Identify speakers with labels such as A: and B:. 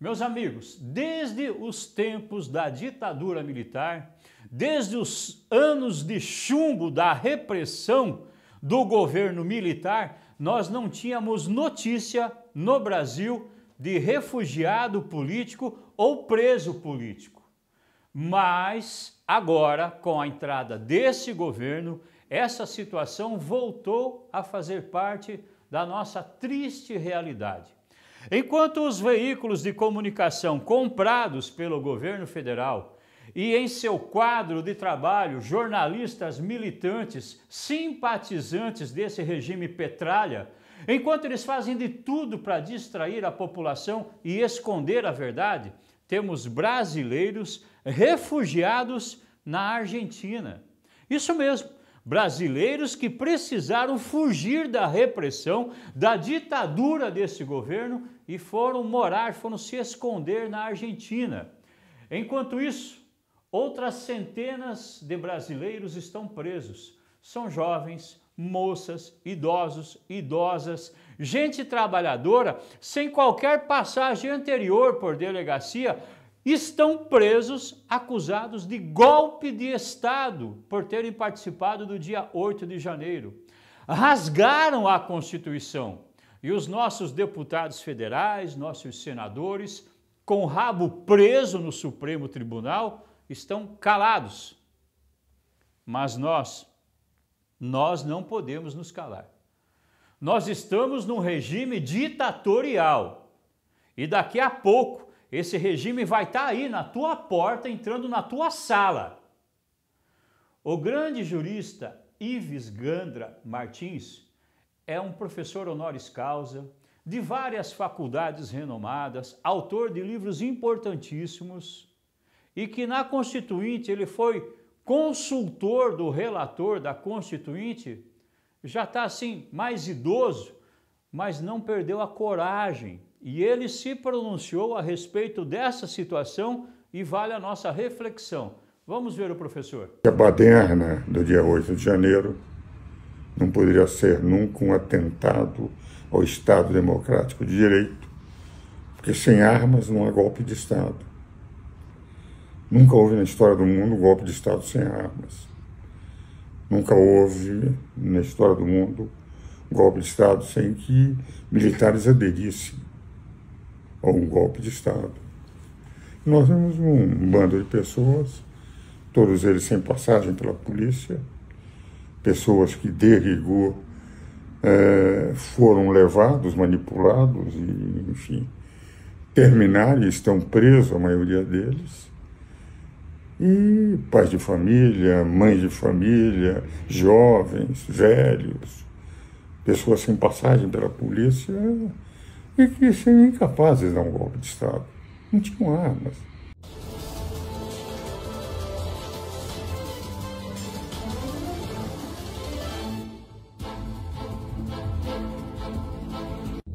A: Meus amigos, desde os tempos da ditadura militar, desde os anos de chumbo da repressão do governo militar, nós não tínhamos notícia no Brasil de refugiado político ou preso político. Mas agora, com a entrada desse governo, essa situação voltou a fazer parte da nossa triste realidade. Enquanto os veículos de comunicação comprados pelo governo federal e em seu quadro de trabalho, jornalistas militantes, simpatizantes desse regime petralha, enquanto eles fazem de tudo para distrair a população e esconder a verdade, temos brasileiros refugiados na Argentina. Isso mesmo, brasileiros que precisaram fugir da repressão, da ditadura desse governo e foram morar, foram se esconder na Argentina. Enquanto isso, outras centenas de brasileiros estão presos. São jovens, moças, idosos, idosas, gente trabalhadora, sem qualquer passagem anterior por delegacia, estão presos acusados de golpe de Estado por terem participado do dia 8 de janeiro. Rasgaram a Constituição e os nossos deputados federais, nossos senadores, com o rabo preso no Supremo Tribunal, estão calados. Mas nós, nós não podemos nos calar. Nós estamos num regime ditatorial e daqui a pouco esse regime vai estar tá aí na tua porta, entrando na tua sala. O grande jurista Ives Gandra Martins é um professor honoris causa de várias faculdades renomadas, autor de livros importantíssimos e que na Constituinte ele foi consultor do relator da Constituinte, já está assim mais idoso, mas não perdeu a coragem e ele se pronunciou a respeito dessa situação e vale a nossa reflexão. Vamos ver o professor.
B: A baderna do dia 8 de janeiro não poderia ser nunca um atentado ao Estado Democrático de Direito, porque sem armas não há golpe de Estado. Nunca houve na história do mundo golpe de Estado sem armas. Nunca houve na história do mundo golpe de Estado sem que militares aderissem ou um golpe de Estado. nós vemos um bando de pessoas, todos eles sem passagem pela polícia, pessoas que de rigor é, foram levados, manipulados e, enfim, terminaram e estão presos, a maioria deles. E pais de família, mães de família, jovens, velhos, pessoas sem passagem pela polícia e que seriam incapazes de dar um golpe de Estado. Não tinham armas.